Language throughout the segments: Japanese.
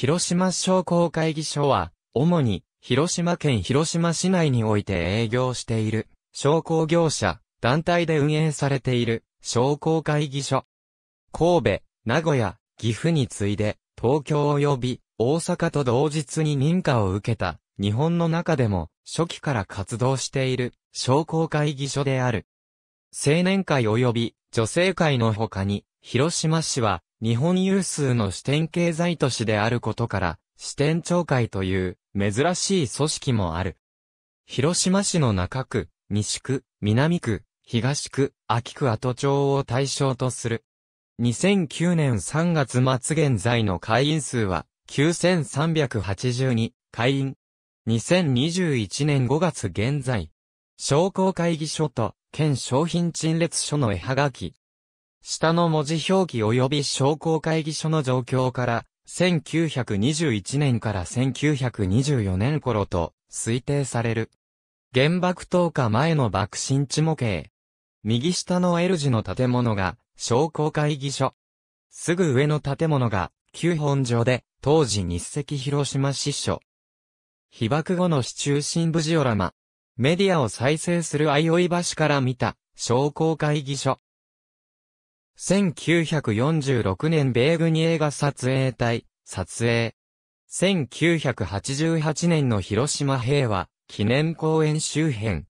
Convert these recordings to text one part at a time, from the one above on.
広島商工会議所は、主に、広島県広島市内において営業している、商工業者、団体で運営されている、商工会議所。神戸、名古屋、岐阜に次いで、東京及び、大阪と同日に認可を受けた、日本の中でも、初期から活動している、商工会議所である。青年会及び、女性会の他に、広島市は、日本有数の支店経済都市であることから、支店町会という珍しい組織もある。広島市の中区、西区、南区、東区、秋区跡町を対象とする。2009年3月末現在の会員数は9382会員。2021年5月現在、商工会議所と県商品陳列所の絵はがき、下の文字表記及び商工会議所の状況から、1921年から1924年頃と推定される。原爆投下前の爆心地模型。右下の L 字の建物が商工会議所。すぐ上の建物が旧本所で、当時日赤広島支所。被爆後の市中心部ジオラマ。メディアを再生する相生橋から見た商工会議所。1946年米軍映画撮影隊、撮影。1988年の広島平和、記念公園周辺。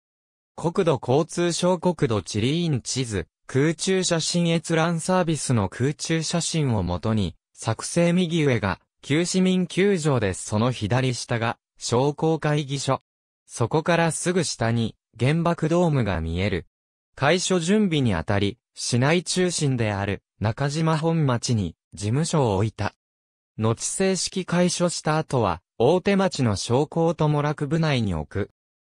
国土交通省国土地理院地図、空中写真閲覧サービスの空中写真をもとに、作成右上が、旧市民球場でその左下が、商工会議所。そこからすぐ下に、原爆ドームが見える。開所準備にあたり、市内中心である中島本町に事務所を置いた。後正式開所した後は、大手町の商工も楽部内に置く。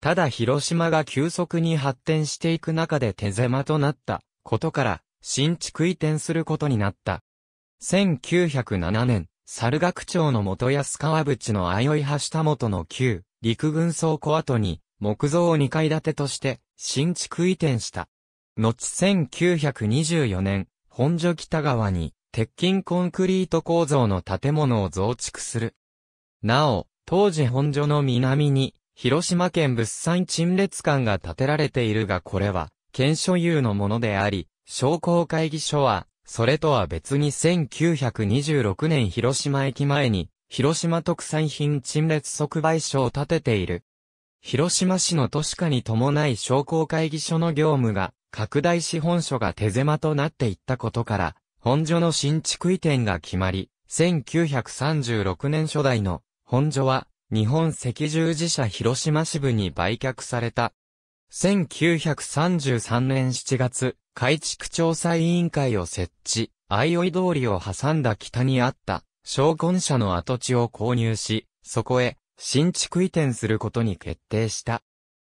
ただ広島が急速に発展していく中で手狭となったことから、新築移転することになった。1907年、猿楽町の元安川淵の相生橋田元の旧陸軍倉庫跡に木造2階建てとして新築移転した。後1924年、本所北側に、鉄筋コンクリート構造の建物を増築する。なお、当時本所の南に、広島県物産陳列館が建てられているがこれは、県所有のものであり、商工会議所は、それとは別に1926年広島駅前に、広島特産品陳列即売所を建てている。広島市の都市化に伴い商工会議所の業務が、拡大資本所が手狭となっていったことから、本所の新築移転が決まり、1936年初代の本所は日本赤十字社広島支部に売却された。1933年7月、改築調査委員会を設置、相生通りを挟んだ北にあった商魂社の跡地を購入し、そこへ新築移転することに決定した。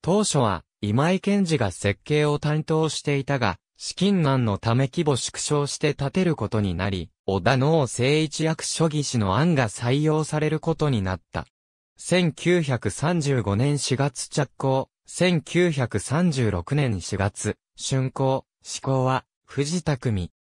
当初は今井健二が設計を担当していたが、資金難のため規模縮小して建てることになり、小田農誠一役所技師の案が採用されることになった。1935年4月着工、1936年4月、竣工、施工は、藤田組。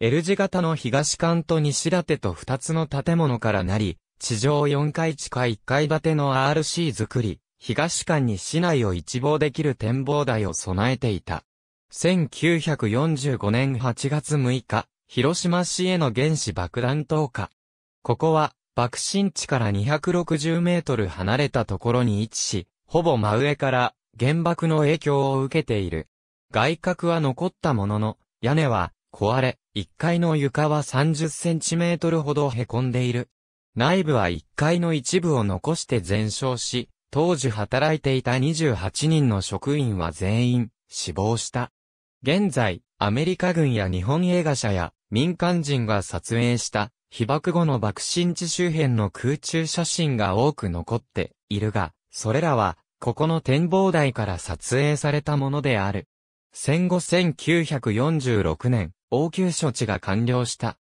L 字型の東館と西館と2つの建物からなり、地上4階地下1階建ての RC 作り、東館に市内を一望できる展望台を備えていた。1945年8月6日、広島市への原子爆弾投下。ここは、爆心地から260メートル離れたところに位置し、ほぼ真上から原爆の影響を受けている。外角は残ったものの、屋根は壊れ、1階の床は30センチメートルほど凹んでいる。内部は1階の一部を残して全焼し、当時働いていた28人の職員は全員死亡した。現在、アメリカ軍や日本映画社や民間人が撮影した被爆後の爆心地周辺の空中写真が多く残っているが、それらはここの展望台から撮影されたものである。戦後1946年、応急処置が完了した。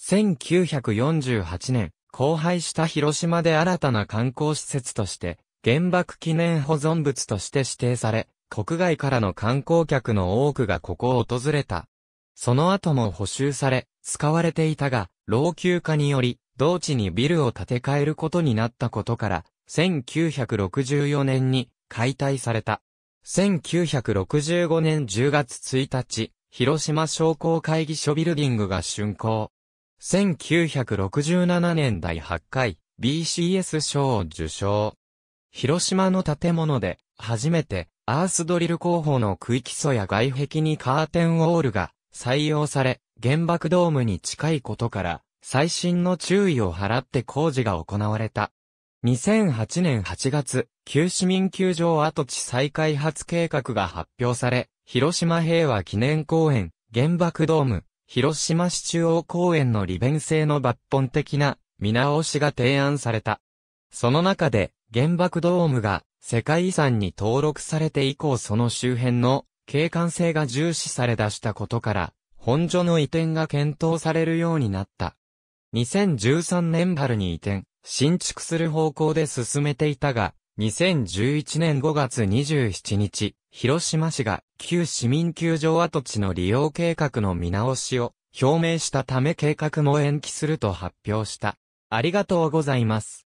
1948年、荒廃した広島で新たな観光施設として原爆記念保存物として指定され、国外からの観光客の多くがここを訪れた。その後も補修され、使われていたが、老朽化により、同地にビルを建て替えることになったことから、1964年に解体された。1965年10月1日、広島商工会議所ビルディングが竣工。1967年第8回 BCS 賞を受賞。広島の建物で、初めて、アースドリル工法の区域素や外壁にカーテンウォールが採用され、原爆ドームに近いことから、最新の注意を払って工事が行われた。2008年8月、旧市民球場跡地再開発計画が発表され、広島平和記念公園、原爆ドーム、広島市中央公園の利便性の抜本的な見直しが提案された。その中で、原爆ドームが世界遺産に登録されて以降その周辺の景観性が重視され出したことから、本所の移転が検討されるようになった。2013年春に移転、新築する方向で進めていたが、2011年5月27日、広島市が旧市民球場跡地の利用計画の見直しを表明したため計画も延期すると発表した。ありがとうございます。